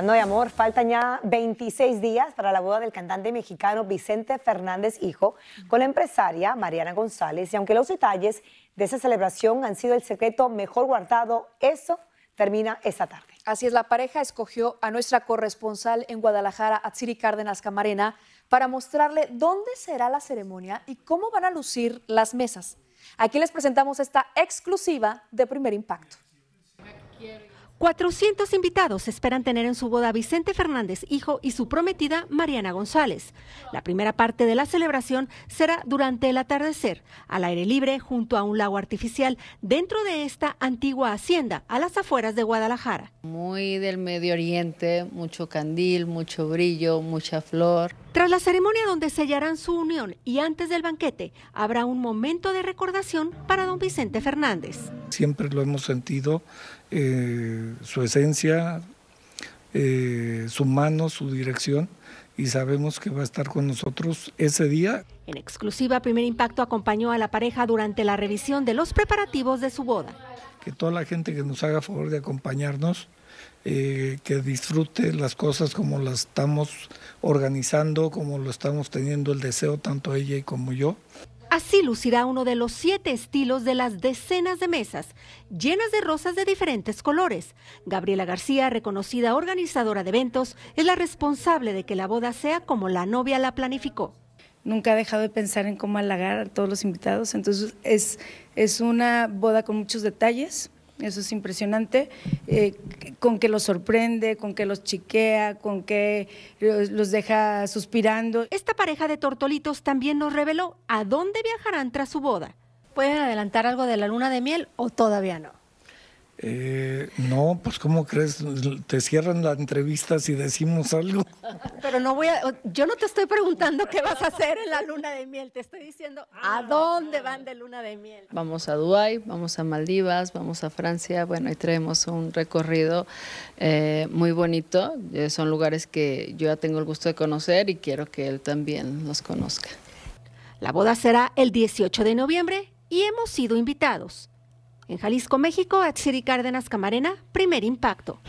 No de amor, faltan ya 26 días para la boda del cantante mexicano Vicente Fernández Hijo con la empresaria Mariana González. Y aunque los detalles de esa celebración han sido el secreto mejor guardado, eso termina esta tarde. Así es, la pareja escogió a nuestra corresponsal en Guadalajara, Atsiri Cárdenas Camarena, para mostrarle dónde será la ceremonia y cómo van a lucir las mesas. Aquí les presentamos esta exclusiva de primer impacto. 400 invitados esperan tener en su boda Vicente Fernández, hijo, y su prometida Mariana González. La primera parte de la celebración será durante el atardecer, al aire libre, junto a un lago artificial, dentro de esta antigua hacienda, a las afueras de Guadalajara. Muy del Medio Oriente, mucho candil, mucho brillo, mucha flor. Tras la ceremonia donde sellarán su unión y antes del banquete, habrá un momento de recordación para don Vicente Fernández. Siempre lo hemos sentido, eh, su esencia, eh, su mano, su dirección, y sabemos que va a estar con nosotros ese día. En exclusiva, Primer Impacto acompañó a la pareja durante la revisión de los preparativos de su boda. Que toda la gente que nos haga favor de acompañarnos, eh, que disfrute las cosas como las estamos organizando, como lo estamos teniendo el deseo tanto ella y como yo. Así lucirá uno de los siete estilos de las decenas de mesas, llenas de rosas de diferentes colores. Gabriela García, reconocida organizadora de eventos, es la responsable de que la boda sea como la novia la planificó. Nunca ha dejado de pensar en cómo halagar a todos los invitados, entonces es, es una boda con muchos detalles, eso es impresionante. Eh, con que los sorprende, con que los chiquea, con que los deja suspirando. Esta pareja de tortolitos también nos reveló a dónde viajarán tras su boda. ¿Pueden adelantar algo de la luna de miel o todavía no? Eh, no, pues ¿cómo crees? Te cierran la entrevista si decimos algo. Pero no voy a, yo no te estoy preguntando qué vas a hacer en la luna de miel, te estoy diciendo a ah, dónde van de luna de miel. Vamos a Dubái, vamos a Maldivas, vamos a Francia, bueno, y traemos un recorrido eh, muy bonito. Eh, son lugares que yo ya tengo el gusto de conocer y quiero que él también los conozca. La boda será el 18 de noviembre y hemos sido invitados. En Jalisco, México, Achiri Cárdenas Camarena, primer impacto.